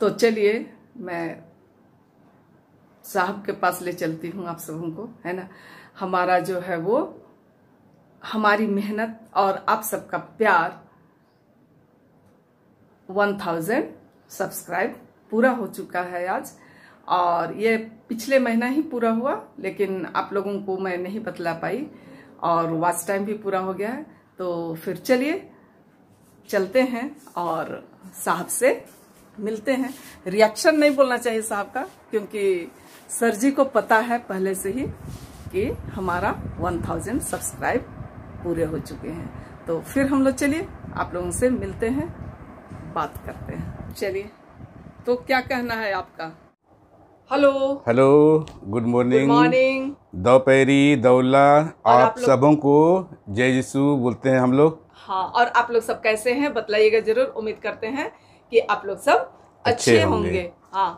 तो चलिए मैं साहब के पास ले चलती हूँ आप सबों को है ना हमारा जो है वो हमारी मेहनत और आप सबका प्यार वन थाउजेंड सब्सक्राइब पूरा हो चुका है आज और ये पिछले महीना ही पूरा हुआ लेकिन आप लोगों को मैं नहीं बतला पाई और वॉच टाइम भी पूरा हो गया है तो फिर चलिए चलते हैं और साहब से मिलते हैं रिएक्शन नहीं बोलना चाहिए साहब का क्योंकि सर जी को पता है पहले से ही कि हमारा 1000 सब्सक्राइब पूरे हो चुके हैं तो फिर हम लोग चलिए आप लोगों से मिलते हैं बात करते हैं चलिए तो क्या कहना है आपका hello hello good morning morning दोपहरी दौला आप, आप सबों को जय जिसु बोलते हैं हम लोग हाँ और आप लोग सब कैसे हैं बतलाइएगा जरूर उम्मीद करते हैं कि आप लोग सब अच्छे, अच्छे होंगे हाँ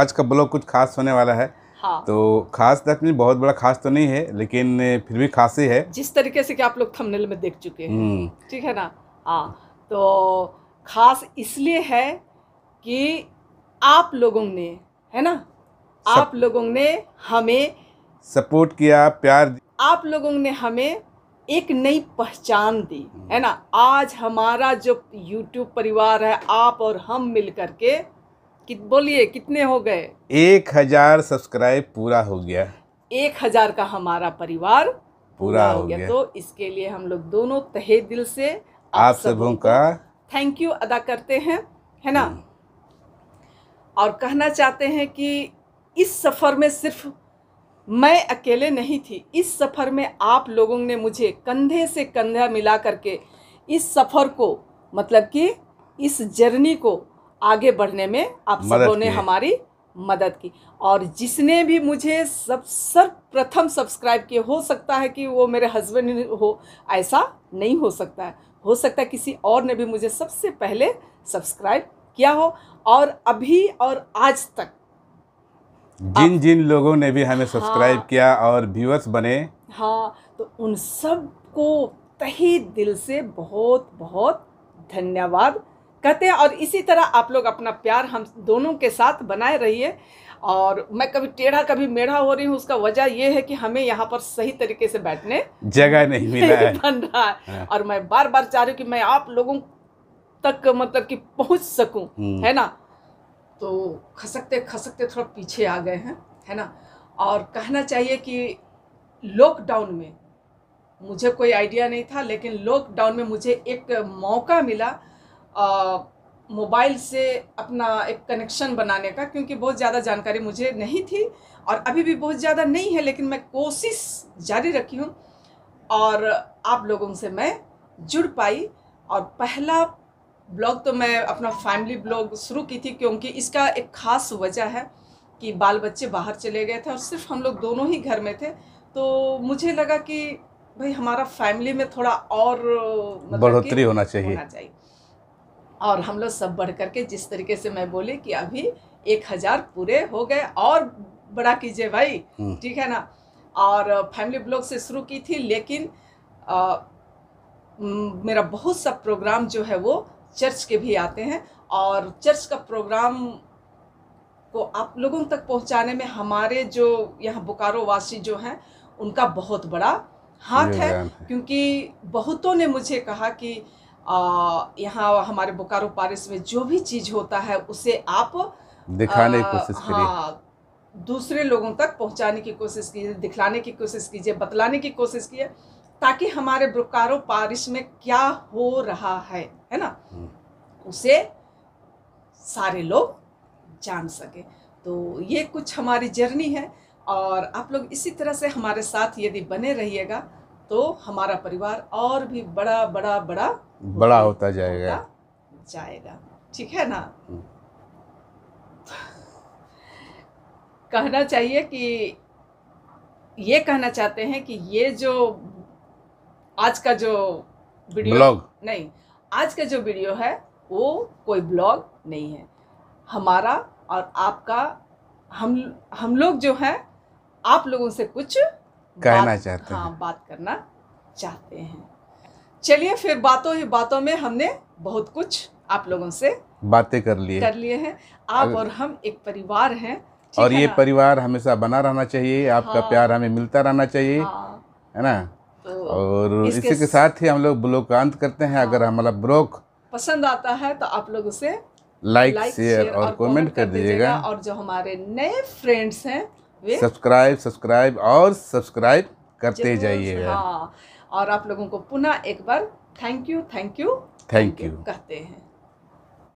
आज का ब्लॉग कुछ खास होने वाला है हाँ। तो खास दस मिनट बहुत बड़ा खास तो नहीं है लेकिन फिर भी खास ही है जिस तरीके से कि आप लोग थंबनेल में देख चुके हैं हम्म। ठीक है ना हाँ तो खास इसलिए है कि आप लोगों ने है ना आप लोगों ने हमें सपोर्ट किया प्यार आप लोगों ने हमें एक नई पहचान दी है ना आज हमारा जो यूट्यूब परिवार है आप और हम मिल करके कि, बोलिए कितने हो गए एक हजार सब्सक्राइब पूरा हो गया एक हजार का हमारा परिवार पूरा, पूरा हो गया।, गया तो इसके लिए हम लोग दोनों तहे दिल से आप सबों का थैंक यू अदा करते हैं है ना हम्म। और कहना चाहते हैं कि इस सफ़र में सिर्फ मैं अकेले नहीं थी इस सफ़र में आप लोगों ने मुझे कंधे से कंधा मिला करके इस सफ़र को मतलब कि इस जर्नी को आगे बढ़ने में आप सबों ने हमारी मदद की और जिसने भी मुझे सब सर्वप्रथम सब्सक्राइब किए हो सकता है कि वो मेरे हस्बैंड हो ऐसा नहीं हो सकता है हो सकता है किसी और ने भी मुझे सबसे पहले सब्सक्राइब किया हो और अभी और आज तक जिन जिन लोगों ने भी हमें सब्सक्राइब हाँ, किया और व्यूअर्स बने हाँ तो उन सब को तहे दिल से बहुत बहुत धन्यवाद कहते हैं और इसी तरह आप लोग अपना प्यार हम दोनों के साथ बनाए रहिए और मैं कभी टेढ़ा कभी मेढ़ा हो रही हूँ उसका वजह यह है कि हमें यहाँ पर सही तरीके से बैठने जगह नहीं मिला है बन रहा है हाँ। और मैं बार बार चाह रही हूँ कि मैं आप लोगों तक मतलब कि पहुँच सकूँ हम्म। है ना तो खसकते खसकते थोड़ा पीछे आ गए हैं है ना और कहना चाहिए कि लॉकडाउन में मुझे कोई आइडिया नहीं था लेकिन लॉकडाउन में मुझे एक मौका मिला मोबाइल से अपना एक कनेक्शन बनाने का क्योंकि बहुत ज़्यादा जानकारी मुझे नहीं थी और अभी भी बहुत ज़्यादा नहीं है लेकिन मैं कोशिश जारी रखी हूँ और आप लोगों से मैं जुड़ पाई और पहला ब्लॉग तो मैं अपना फैमिली ब्लॉग शुरू की थी क्योंकि इसका एक ख़ास वजह है कि बाल बच्चे बाहर चले गए थे और सिर्फ हम लोग दोनों ही घर में थे तो मुझे लगा कि भाई हमारा फैमिली में थोड़ा और मतलब बढ़ोतरी होना चाहिए होना चाहिए और हम लोग सब बढ़ करके जिस तरीके से मैं बोली कि अभी एक हज़ार पूरे हो गए और बड़ा कीजिए भाई हम्म। ठीक है ना और फैमिली ब्लॉग से शुरू की थी लेकिन आ, मेरा बहुत सा प्रोग्राम जो है वो चर्च के भी आते हैं और चर्च का प्रोग्राम को आप लोगों तक पहुंचाने में हमारे जो यहाँ बोकारो वासी जो हैं उनका बहुत बड़ा हाथ है, क्योंकि बहुतों ने मुझे कहा कि यहाँ हमारे बोकारो पारिस में जो भी चीज़ होता है उसे आप दिखाने की कोशिश हाँ दूसरे लोगों तक पहुंचाने की कोशिश कीजिए दिखलाने की कोशिश कीजिए बतलाने की कोशिश कीजिए ताकि हमारे ब्रुकारो पारिश में क्या हो रहा है है ना हम्म। उसे सारे लोग जान सके तो ये कुछ हमारी जर्नी है और आप लोग इसी तरह से हमारे साथ यदि बने रहिएगा तो हमारा परिवार और भी बड़ा बड़ा बड़ा बड़ा होता जाएगा होता जाएगा ठीक है ना हम्म। कहना चाहिए कि ये कहना चाहते हैं कि ये जो आज का जो वीडियो ब्लॉग नहीं आज का जो वीडियो है वो कोई ब्लॉग नहीं है हमारा और आपका हम हम लोग जो हैं आप लोगों से कुछ कहना चाहते हाँ हैं। बात करना चाहते हैं चलिए फिर बातों ही बातों में हमने बहुत कुछ आप लोगों से बातें कर लिए कर लिए हैं आप अगर... और हम एक परिवार हैं और है ये परिवार हमेशा बना रहना चाहिए आपका हाँ। प्यार हमें मिलता रहना चाहिए हाँ। है ना तो और इसी के साथ ही हम लोग अंत करते हैं अगर हाँ। हमारा ब्लॉग पसंद आता है तो आप लोग उसे लाइक शेयर और, और कमेंट कर दीजिएगा और जो हमारे नए फ्रेंड्स हैं वे सब्सक्राइब सब्सक्राइब और सब्सक्राइब करते जाइएगा हाँ और आप लोगों को पुनः एक बार thank you thank you thank you कहते हैं